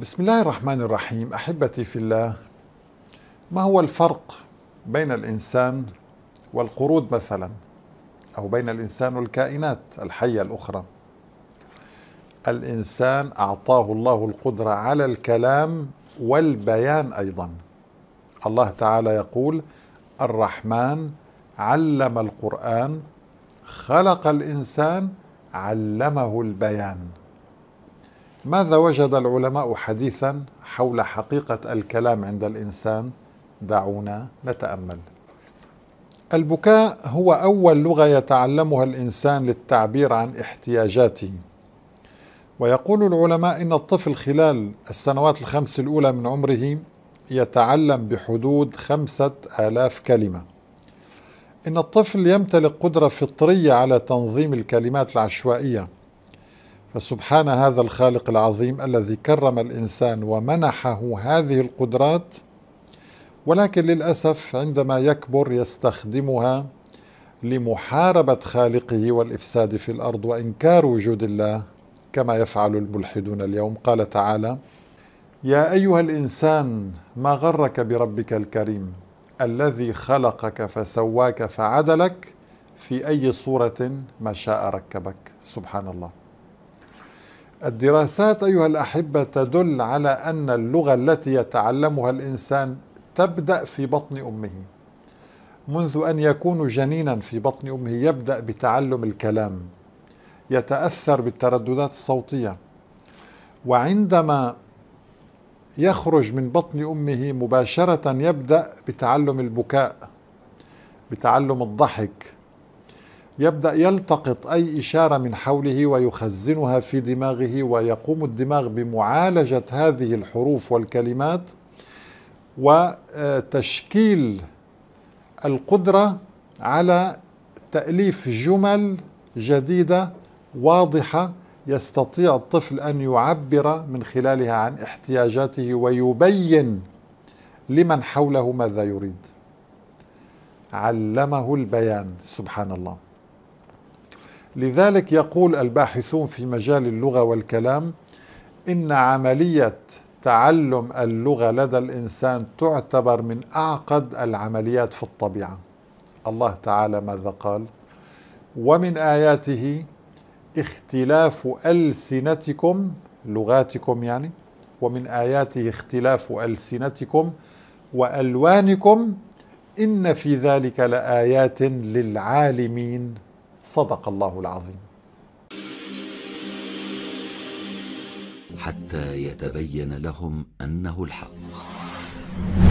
بسم الله الرحمن الرحيم احبتي في الله ما هو الفرق بين الانسان والقرود مثلا او بين الانسان والكائنات الحيه الاخرى الانسان اعطاه الله القدره على الكلام والبيان ايضا الله تعالى يقول الرحمن علم القران خلق الانسان علمه البيان ماذا وجد العلماء حديثا حول حقيقة الكلام عند الإنسان؟ دعونا نتأمل. البكاء هو أول لغة يتعلمها الإنسان للتعبير عن احتياجاته. ويقول العلماء إن الطفل خلال السنوات الخمس الأولى من عمره يتعلم بحدود خمسة آلاف كلمة. إن الطفل يمتلك قدرة فطرية على تنظيم الكلمات العشوائية فسبحان هذا الخالق العظيم الذي كرم الانسان ومنحه هذه القدرات ولكن للاسف عندما يكبر يستخدمها لمحاربه خالقه والافساد في الارض وانكار وجود الله كما يفعل الملحدون اليوم قال تعالى يا ايها الانسان ما غرك بربك الكريم الذي خلقك فسواك فعدلك في اي صوره ما شاء ركبك سبحان الله الدراسات أيها الأحبة تدل على أن اللغة التي يتعلمها الإنسان تبدأ في بطن أمه منذ أن يكون جنينا في بطن أمه يبدأ بتعلم الكلام يتأثر بالترددات الصوتية وعندما يخرج من بطن امه مباشره يبدا بتعلم البكاء بتعلم الضحك يبدأ يلتقط أي إشارة من حوله ويخزنها في دماغه ويقوم الدماغ بمعالجة هذه الحروف والكلمات وتشكيل القدرة على تأليف جمل جديدة واضحة يستطيع الطفل أن يعبر من خلالها عن احتياجاته ويبين لمن حوله ماذا يريد علمه البيان سبحان الله لذلك يقول الباحثون في مجال اللغة والكلام إن عملية تعلم اللغة لدى الإنسان تعتبر من أعقد العمليات في الطبيعة الله تعالى ماذا قال ومن آياته اختلاف ألسنتكم لغاتكم يعني ومن آياته اختلاف ألسنتكم وألوانكم إن في ذلك لآيات للعالمين صدق الله العظيم حتى يتبين لهم انه الحق